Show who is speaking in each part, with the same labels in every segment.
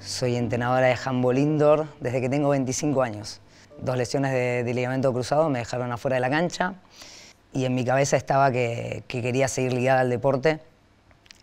Speaker 1: Soy entrenadora de handball indoor desde que tengo 25 años. Dos lesiones de, ligamento cruzado me dejaron afuera de la cancha y en mi cabeza estaba que, quería seguir ligada al deporte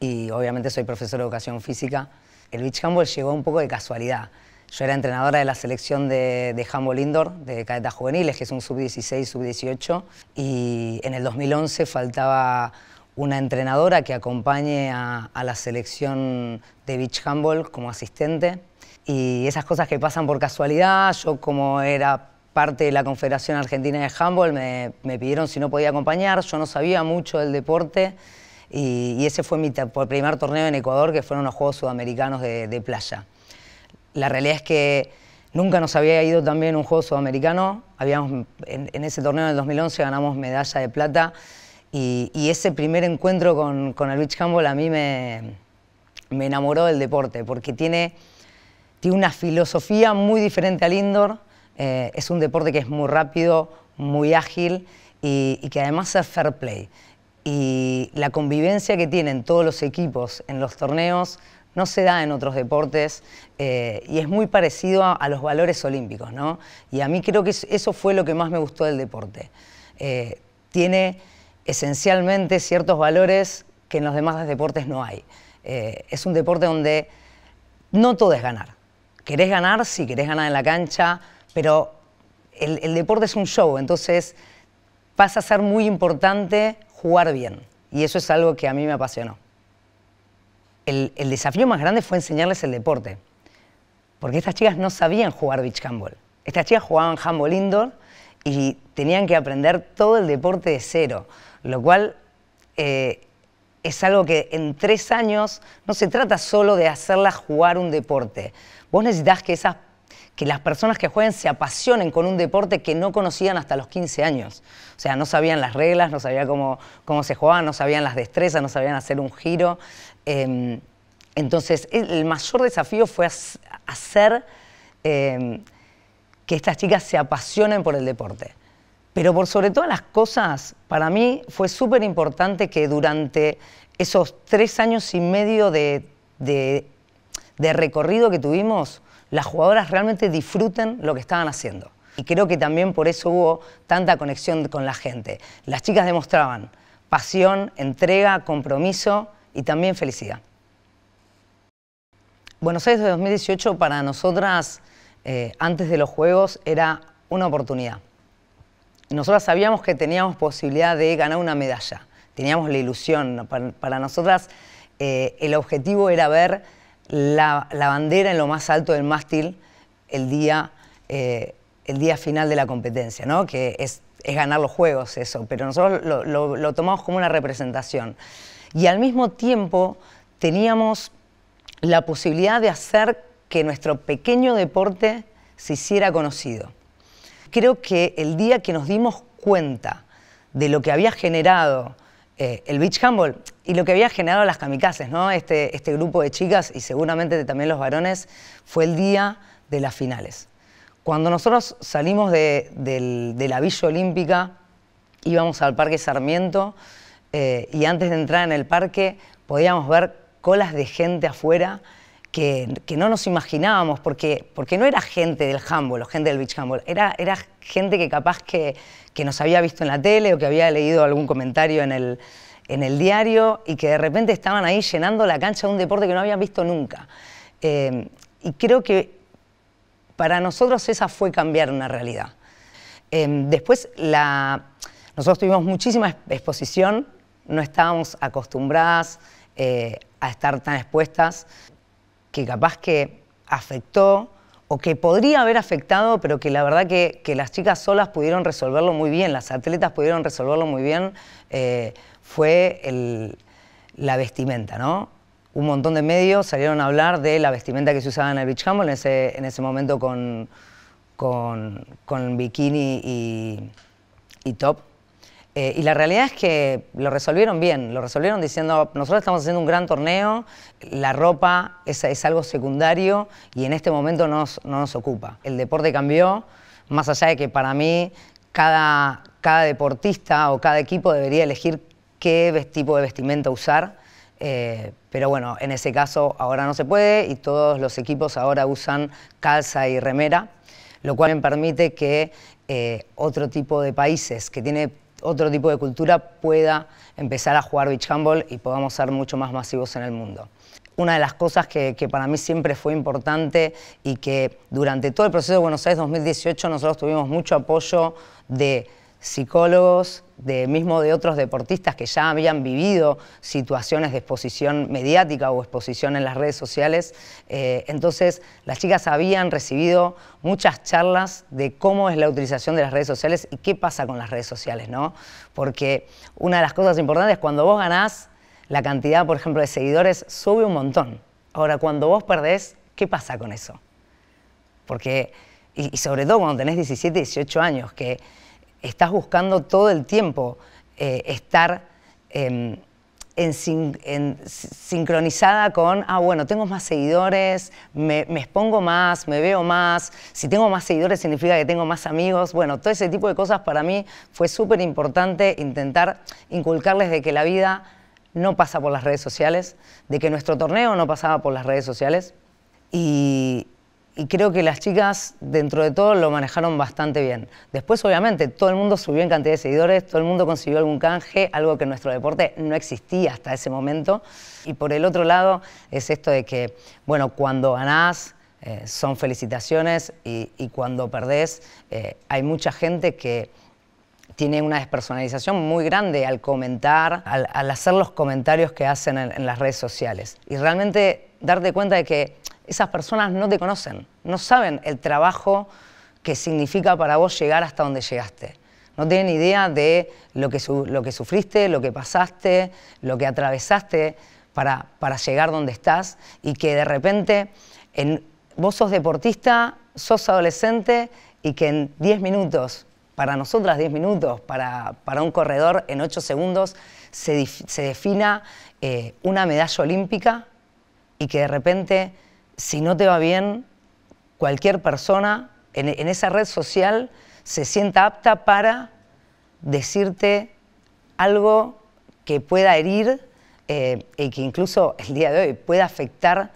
Speaker 1: y obviamente soy profesor de educación física. El beach handball llegó un poco de casualidad. Yo era entrenadora de la selección de, de handball indoor, de cadetas juveniles, que es un sub-16, sub-18, y en el 2011 faltaba una entrenadora que acompañe a, la selección de beach handball como asistente. Y esas cosas que pasan por casualidad, yo como era parte de la Confederación Argentina de Handball, me, me pidieron si no podía acompañar, yo no sabía mucho del deporte y, ese fue mi primer torneo en Ecuador, que fueron los Juegos Sudamericanos de, playa. La realidad es que Nunca nos había ido también un juego sudamericano. Habíamos, en, en, ese torneo del 2011 ganamos medalla de plata y, ese primer encuentro con, con, el beach handball a mí me, me enamoró del deporte, porque tiene, tiene una filosofía muy diferente al indoor. Eh, es un deporte que es muy rápido, muy ágil y, que además es fair play. Y la convivencia que tienen todos los equipos en los torneos, no se da en otros deportes eh, y es muy parecido a, los valores olímpicos, ¿no? Y a mí creo que eso fue lo que más me gustó del deporte. Eh, tiene esencialmente ciertos valores que en los demás deportes no hay. Eh, es un deporte donde no todo es ganar. Querés ganar, sí, querés ganar en la cancha, pero el, deporte es un show, entonces pasa a ser muy importante jugar bien. Y eso es algo que a mí me apasionó. El, desafío más grande fue enseñarles el deporte, porque estas chicas no sabían jugar beach handball. Estas chicas jugaban handball indoor y tenían que aprender todo el deporte de cero, lo cual eh, es algo que en tres años no se trata solo de hacerlas jugar un deporte. Vos necesitas que esas que las personas que jueguen se apasionen con un deporte que no conocían hasta los 15 años. O sea, no sabían las reglas, no sabían cómo, cómo se jugaba, no sabían las destrezas, no sabían hacer un giro. Em, entonces, el mayor desafío fue hacer... Em, que estas chicas se apasionen por el deporte. Pero por sobre todo las cosas, para mí fue súper importante que durante esos tres años y medio de, de recorrido que tuvimos, las jugadoras realmente disfruten lo que estaban haciendo. Y creo que también por eso hubo tanta conexión con la gente. Las chicas demostraban pasión, entrega, compromiso y también felicidad. Buenos Aires de 2018 para nosotras eh, antes de los Juegos era una oportunidad. Nosotras sabíamos que teníamos posibilidad de ganar una medalla, teníamos la ilusión. Para, nosotras eh, el objetivo era ver la, bandera en lo más alto del mástil el día, eh, el día final de la competencia, que es, ganar los Juegos eso, pero nosotros lo, lo tomamos como una representación. Y al mismo tiempo teníamos la posibilidad de hacer que nuestro pequeño deporte se hiciera conocido. Creo que el día que nos dimos cuenta de lo que había generado eh, el beach handball y lo que había generado las kamikazes, ¿no? Este, este, grupo de chicas y seguramente también los varones, fue el día de las finales. Cuando nosotros salimos de, la Villa Olímpica, íbamos al Parque Sarmiento eh, y antes de entrar en el parque podíamos ver colas de gente afuera que, no nos imaginábamos, porque, porque no era gente del handball o gente del beach handball, era, era gente que capaz que, nos había visto en la tele o que había leído algún comentario en el, diario y que de repente estaban ahí llenando la cancha de un deporte que no habían visto nunca. Eh, y creo que para nosotros esa fue cambiar una realidad. Eh, después, la, nosotros tuvimos muchísima exposición, no estábamos acostumbradas eh, a estar tan expuestas que capaz que afectó o que podría haber afectado, pero que la verdad que, las chicas solas pudieron resolverlo muy bien, las atletas pudieron resolverlo muy bien, eh, fue la vestimenta, ¿no? Un montón de medios salieron a hablar de la vestimenta que se usaba en el beach humble en ese, en ese momento con, con, bikini y top, eh, y la realidad es que lo resolvieron bien, lo resolvieron diciendo, nosotros estamos haciendo un gran torneo, la ropa es, algo secundario y en este momento no nos ocupa. El deporte cambió, más allá de que para mí cada, deportista o cada equipo debería elegir qué tipo de vestimenta usar, eh, pero bueno, en ese caso ahora no se puede y todos los equipos ahora usan calza y remera, lo cual me permite que eh, otro tipo de países que tiene otro tipo de cultura pueda empezar a jugar beach handball y podamos ser mucho más masivos en el mundo. Una de las cosas que, que, para mí siempre fue importante y que durante todo el proceso de Buenos Aires 2018 nosotros tuvimos mucho apoyo de psicólogos, de mismo de otros deportistas que ya habían vivido situaciones de exposición mediática o exposición en las redes sociales. Eh, entonces, las chicas habían recibido muchas charlas de cómo es la utilización de las redes sociales y qué pasa con las redes sociales, ¿no? Porque una de las cosas importantes, es cuando vos ganás, la cantidad, por ejemplo, de seguidores sube un montón. Ahora, cuando vos perdés, ¿qué pasa con eso? Porque, y, y sobre todo cuando tenés 17, 18 años, que estás buscando todo el tiempo eh, estar em, sincronizada con, ah, bueno, tengo más seguidores, me, expongo más, me veo más, si tengo más seguidores significa que tengo más amigos, bueno, todo ese tipo de cosas para mí fue súper importante intentar inculcarles de que la vida no pasa por las redes sociales, de que nuestro torneo no pasaba por las redes sociales y, y creo que las chicas, dentro de todo, lo manejaron bastante bien. Después, obviamente, todo el mundo subió en cantidad de seguidores, todo el mundo consiguió algún canje, algo que en nuestro deporte no existía hasta ese momento. Y por el otro lado, es esto de que, bueno, cuando ganás, eh, son felicitaciones y, cuando perdés, eh, hay mucha gente que tiene una despersonalización muy grande al comentar, al, hacer los comentarios que hacen en las redes sociales. Y realmente darte cuenta de que esas personas no te conocen, no saben el trabajo que significa para vos llegar hasta donde llegaste. No tienen idea de lo que, sufriste, lo que pasaste, lo que atravesaste para, llegar donde estás y que de repente vos sos deportista, sos adolescente y que en 10 minutos, para nosotras 10 minutos, para, un corredor en 8 segundos, se, defina eh, una medalla olímpica y que de repente si no te va bien, cualquier persona en, esa red social se sienta apta para decirte algo que pueda herir eh, y que incluso el día de hoy pueda afectar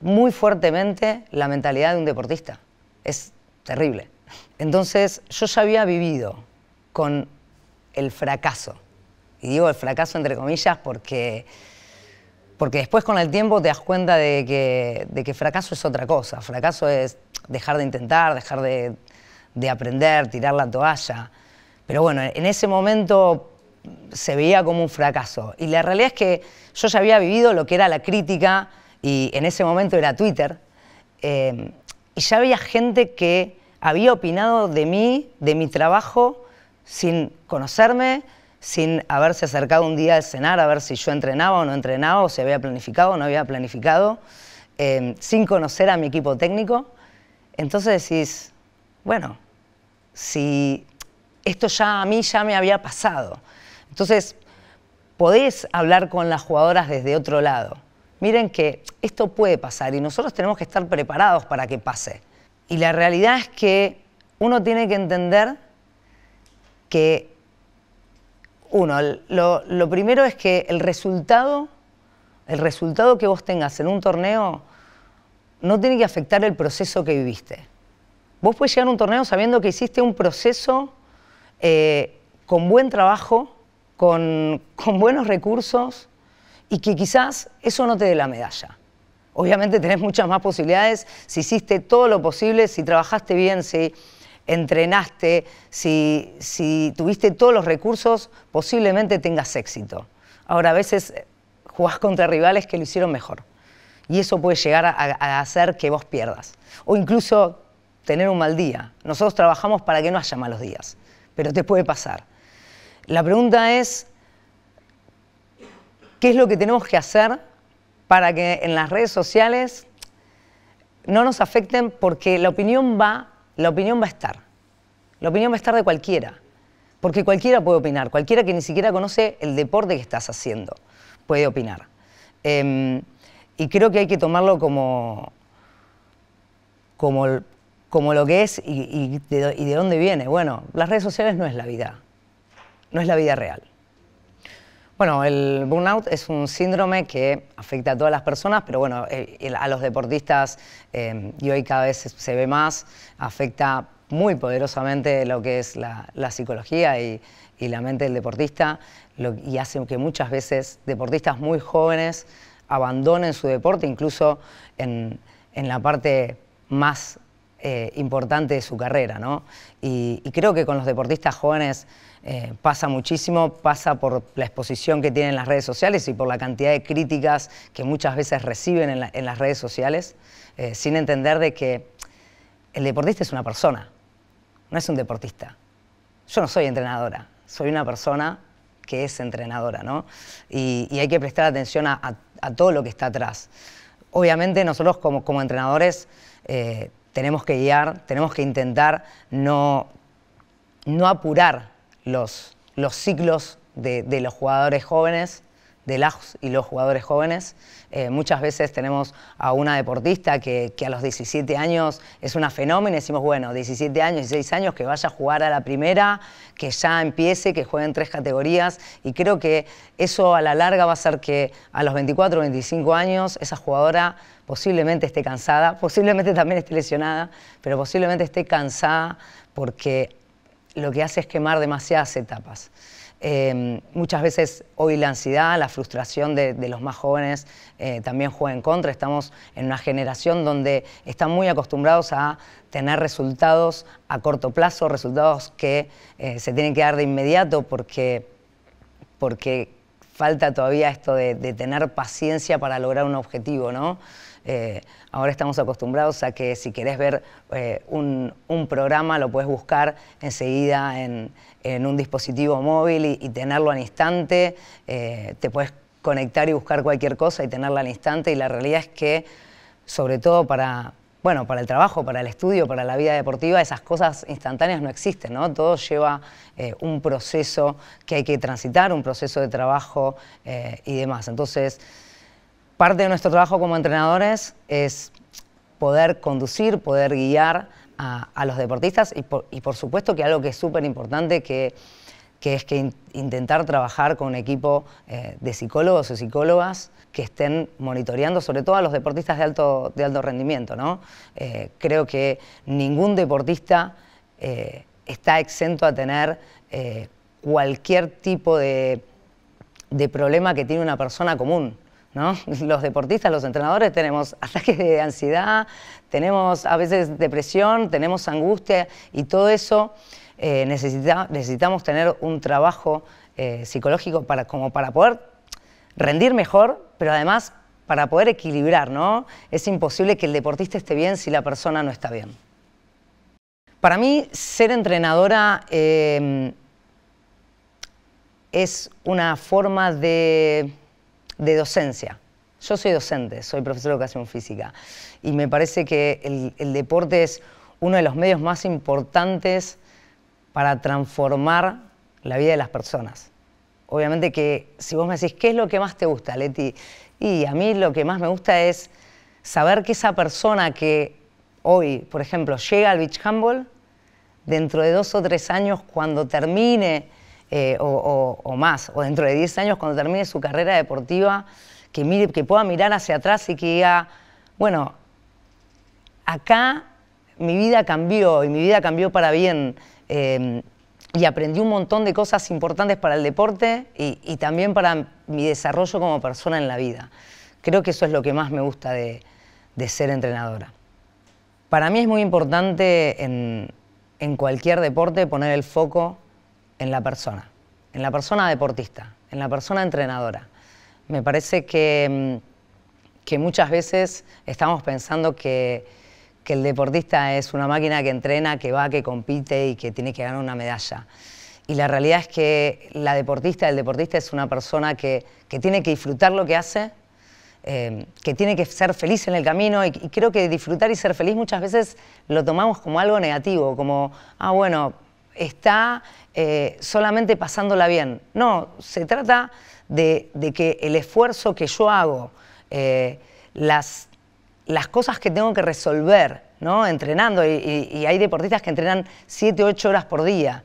Speaker 1: muy fuertemente la mentalidad de un deportista. Es terrible. Entonces yo ya había vivido con el fracaso. Y digo el fracaso entre comillas porque porque después con el tiempo te das cuenta de que, fracaso es otra cosa. Fracaso es dejar de intentar, dejar de, aprender, tirar la toalla. Pero bueno, en ese momento se veía como un fracaso. Y la realidad es que yo ya había vivido lo que era la crítica y en ese momento era Twitter. Eh, y ya había gente que había opinado de mí, de mi trabajo, sin conocerme, sin haberse acercado un día al cenar a ver si yo entrenaba o no entrenaba, o si había planificado o no había planificado, em, sin conocer a mi equipo técnico. Entonces decís, bueno, si esto ya a mí ya me había pasado. Entonces, podés hablar con las jugadoras desde otro lado. Miren que esto puede pasar y nosotros tenemos que estar preparados para que pase. Y la realidad es que uno tiene que entender que uno, lo, primero es que el resultado, el resultado que vos tengas en un torneo no tiene que afectar el proceso que viviste. Vos puedes llegar a un torneo sabiendo que hiciste un proceso eh, con buen trabajo, con buenos recursos y que quizás eso no te dé la medalla. Obviamente tenés muchas más posibilidades si hiciste todo lo posible, si trabajaste bien, si entrenaste, si, tuviste todos los recursos, posiblemente tengas éxito. Ahora, a veces eh, jugás contra rivales que lo hicieron mejor. Y eso puede llegar a, a, hacer que vos pierdas. O incluso tener un mal día. Nosotros trabajamos para que no haya malos días, pero te puede pasar. La pregunta es, ¿qué es lo que tenemos que hacer para que en las redes sociales no nos afecten? Porque la opinión va la opinión va a estar. La opinión va a estar de cualquiera. Porque cualquiera puede opinar. Cualquiera que ni siquiera conoce el deporte que estás haciendo puede opinar. Em, y creo que hay que tomarlo como, como, lo que es y de dónde viene. Bueno, las redes sociales no es la vida. No es la vida real. Bueno, el burnout es un síndrome que afecta a todas las personas, pero bueno, a los deportistas em, y hoy cada vez se ve más, afecta muy poderosamente lo que es la, psicología y, la mente del deportista y hace que muchas veces deportistas muy jóvenes abandonen su deporte, incluso en, la parte más eh, importante de su carrera. y creo que con los deportistas jóvenes eh, pasa muchísimo, pasa por la exposición que tienen las redes sociales y por la cantidad de críticas que muchas veces reciben en, las redes sociales, eh, sin entender de que el deportista es una persona, no es un deportista. Yo no soy entrenadora, soy una persona que es entrenadora, ¿no? Y, hay que prestar atención a, todo lo que está atrás. Obviamente nosotros como, entrenadores eh, tenemos que guiar, tenemos que intentar no, no apurar los, los ciclos de, los jugadores jóvenes, de las y los jugadores jóvenes. Eh, muchas veces tenemos a una deportista que, a los 17 años es una fenómeno y decimos, bueno, 17 años, 16 años, que vaya a jugar a la primera, que ya empiece, que juegue en tres categorías. Y creo que eso a la larga va a hacer que a los 24 o 25 años esa jugadora posiblemente esté cansada, posiblemente también esté lesionada, pero posiblemente esté cansada porque lo que hace es quemar demasiadas etapas. Em, muchas veces hoy la ansiedad, la frustración de, los más jóvenes eh, también juega en contra. Estamos en una generación donde están muy acostumbrados a tener resultados a corto plazo, resultados que eh, se tienen que dar de inmediato porque, porque falta todavía esto de, de tener paciencia para lograr un objetivo, ¿no? Eh, ahora estamos acostumbrados a que si querés ver eh, un, programa lo puedes buscar enseguida en, un dispositivo móvil y, tenerlo al instante, eh, te puedes conectar y buscar cualquier cosa y tenerla al instante y la realidad es que sobre todo para, bueno, para el trabajo, para el estudio, para la vida deportiva, esas cosas instantáneas no existen, ¿no? Todo lleva un proceso que hay que transitar, un proceso de trabajo y demás. Entonces, Parte de nuestro trabajo como entrenadores es poder conducir, poder guiar a, los deportistas y por, supuesto que algo que es súper importante que, es que intentar trabajar con un equipo eh, de psicólogos y psicólogas que estén monitoreando sobre todo a los deportistas de alto, rendimiento. ¿no? Eh, creo que ningún deportista eh, está exento a tener cualquier tipo de problema que tiene una persona común. Los deportistas, los entrenadores tenemos ataques de ansiedad, tenemos a veces depresión, tenemos angustia y todo eso eh, necesitamos tener un trabajo eh, psicológico para, como para poder rendir mejor, pero además para poder equilibrar, ¿no? Es imposible que el deportista esté bien si la persona no está bien. Para mí, ser entrenadora em, es una forma de de docencia. Yo soy docente, soy profesor de educación física y me parece que el, el deporte es uno de los medios más importantes para transformar la vida de las personas. Obviamente que si vos me decís, ¿qué es lo que más te gusta, Leti? Y a mí lo que más me gusta es saber que esa persona que hoy, por ejemplo, llega al beach handball, dentro de dos o tres años, cuando termine eh, o, más, o dentro de 10 años cuando termine su carrera deportiva, que, mire, que pueda mirar hacia atrás y que diga, bueno, acá mi vida cambió y mi vida cambió para bien. Em, y aprendí un montón de cosas importantes para el deporte y, también para mi desarrollo como persona en la vida. Creo que eso es lo que más me gusta de, ser entrenadora. Para mí es muy importante en cualquier deporte poner el foco en la persona, en la persona deportista, en la persona entrenadora. Me parece que, mm, que muchas veces estamos pensando que, el deportista es una máquina que entrena, que va, que compite y que tiene que ganar una medalla. Y la realidad es que la deportista, el deportista es una persona que, tiene que disfrutar lo que hace, em, que tiene que ser feliz en el camino y, y, creo que disfrutar y ser feliz muchas veces lo tomamos como algo negativo, como, ah, bueno, está eh, solamente pasándola bien. No, se trata de, que el esfuerzo que yo hago, eh, las, cosas que tengo que resolver, ¿no? Entrenando, y, hay deportistas que entrenan 7, 8 horas por día.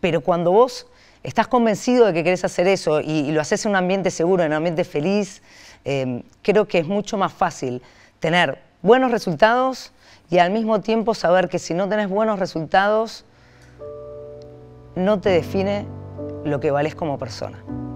Speaker 1: pero cuando vos estás convencido de que querés hacer eso y, lo haces en un ambiente seguro, en un ambiente feliz, eh, creo que es mucho más fácil tener buenos resultados y al mismo tiempo saber que si no tenés buenos resultados, no te define lo que vales como persona.